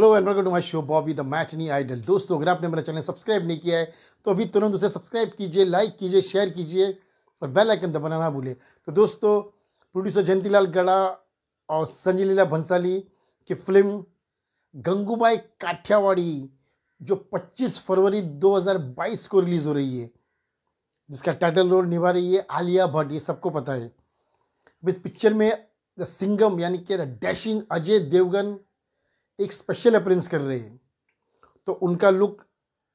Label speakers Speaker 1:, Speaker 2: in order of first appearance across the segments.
Speaker 1: Hello and welcome to my show Bobby the नी idol दोस्तों अगर आपने मेरा चैनल सब्सक्राइब नहीं किया है तो अभी तुरंत उसे सब्सक्राइब कीजिए लाइक कीजिए शेयर कीजिए और बेल आइकन दबाना ना भूलें तो दोस्तों प्रोड्यूसर जयंतीलाल गढ़ा और संजय लीला भंसाली की फिल्म गंगूबाई काठियावाड़ी जो पच्चीस फरवरी दो को रिलीज़ हो रही है जिसका टाइटल रोल निभा रही है आलिया भट्ट ये सबको पता है इस पिक्चर में द सिंगम यानी कि द डैशिंग अजय देवगन एक स्पेशल अपरेंस कर रहे हैं तो उनका लुक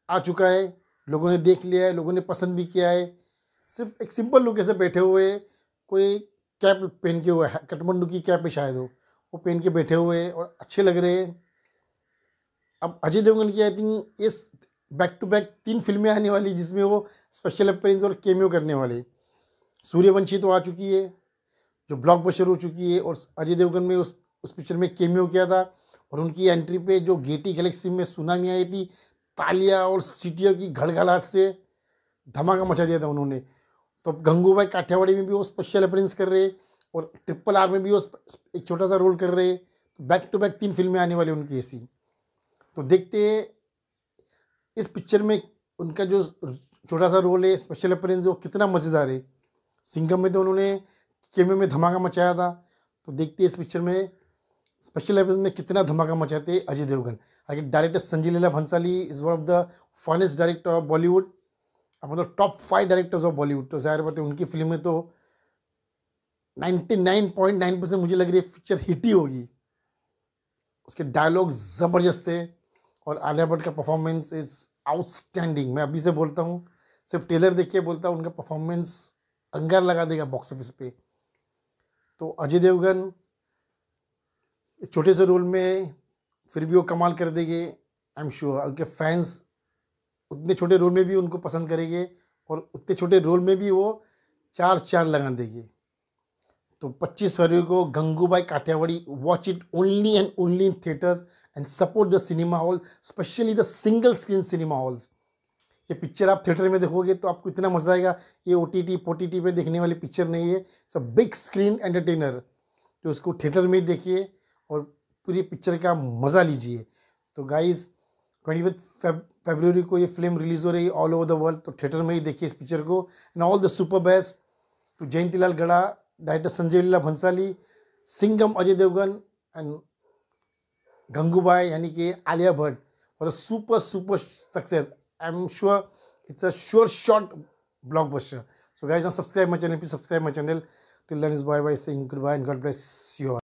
Speaker 1: आ चुका है लोगों ने देख लिया है लोगों ने पसंद भी किया है सिर्फ एक सिंपल लुक ऐसे बैठे हुए कोई कैप पहन के हुआ है कटमंडू की कैप है शायद हो वो पहन के बैठे हुए हैं और अच्छे लग रहे हैं अब अजय देवगन की आई थिंक इस बैक टू बैक तीन फिल्में आने वाली जिसमें वो स्पेशल अपेरेंस और केमियो करने वाले सूर्यवंशी तो आ चुकी है जो ब्लॉक हो चुकी है और अजय देवगन में उस उस पिक्चर में केमियो किया था और उनकी एंट्री पे जो गेटी गैलेक्सी में सुनामी आई थी तालिया और सीटियों की घड़घड़ाहट से धमाका मचा दिया था उन्होंने तो अब गंगूबाई काठियावाड़ी में भी वो स्पेशल अपरेंस कर रहे और ट्रिपल आर में भी वो एक छोटा सा रोल कर रहे तो बैक टू बैक तीन फिल्में आने वाली उनकी ऐसी तो देखते इस पिक्चर में उनका जो छोटा सा रोल है स्पेशल अपरेंस वो कितना मज़ेदार है सिंगम में तो उन्होंने केमे में धमाका मचाया था तो देखते इस पिक्चर में स्पेशल एपिसोड में कितना धमाका मचाते अजय देवगन हालांकि director Sanjay Leela Bhansali is one of the finest director of Bollywood मतलब top five directors of Bollywood तो जाहिर बात है उनकी फिल्में तो नाइन परसेंट मुझे लग रही है पिक्चर हिट ही होगी उसके डायलॉग ज़बरदस्त है और आलिया भट्ट का परफॉर्मेंस इज़ आउटस्टैंडिंग मैं अभी से बोलता हूँ सिर्फ टेलर देख के बोलता हूँ उनका परफॉर्मेंस अंगार लगा देगा बॉक्स ऑफिस पे तो अजय देवगन छोटे से रोल में फिर भी वो कमाल कर देंगे आई एम श्योर उनके फैंस उतने छोटे रोल में भी उनको पसंद करेंगे और उतने छोटे रोल में भी वो चार चार लगा देंगे तो 25 फरवरी को Gangubai Kathiawadi watch it only and only in theatres and support the cinema hall specially the single screen cinema halls ये पिक्चर आप थिएटर में देखोगे तो आपको इतना मजा आएगा ये ओ टी टी पोटी टी पर देखने वाली पिक्चर नहीं है सब बिग स्क्रीन एंटरटेनर तो उसको थिएटर में देखिए और पूरी पिक्चर का मज़ा लीजिए तो गाइस ट्वेंटी फेब फेबररी को ये फिल्म रिलीज़ हो रही है ऑल ओवर द वर्ल्ड तो थिएटर में ही देखिए इस पिक्चर को and all the super best to Jayanti Lal Gada director Sanjay Leela Bhansali Singham Ajay Devgan and Gangubai यानी कि Alia Bhatt for a super super success I am sure it's a sure short block So so guys subscribe my channel Please subscribe my channel. Till then, is bye bye. Saying goodbye and God bless